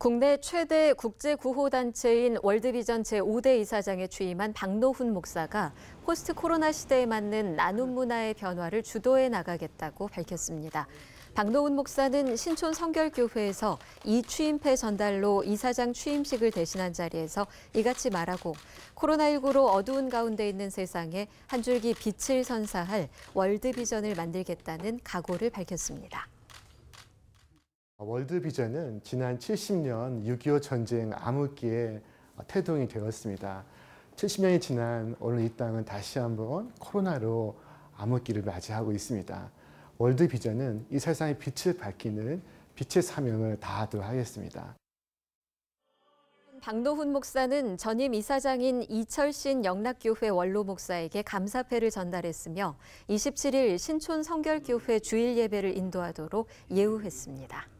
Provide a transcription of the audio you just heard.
국내 최대 국제구호단체인 월드비전 제5대 이사장에 취임한 박노훈 목사가 포스트 코로나 시대에 맞는 나눔 문화의 변화를 주도해 나가겠다고 밝혔습니다. 박노훈 목사는 신촌 성결교회에서 이취임패 전달로 이사장 취임식을 대신한 자리에서 이같이 말하고 코로나19로 어두운 가운데 있는 세상에 한 줄기 빛을 선사할 월드비전을 만들겠다는 각오를 밝혔습니다. 어, 월드비전은 지난 70년 6.25 전쟁 암흑기에 어, 태동이 되었습니다. 70년이 지난 오늘 이 땅은 다시 한번 코로나로 암흑기를 맞이하고 있습니다. 월드비전은 이 세상의 빛을 밝히는 빛의 사명을 다하도록 하겠습니다. 박노훈 목사는 전임 이사장인 이철신 영락교회 원로 목사에게 감사패를 전달했으며 27일 신촌 성결교회 주일 예배를 인도하도록 예우했습니다.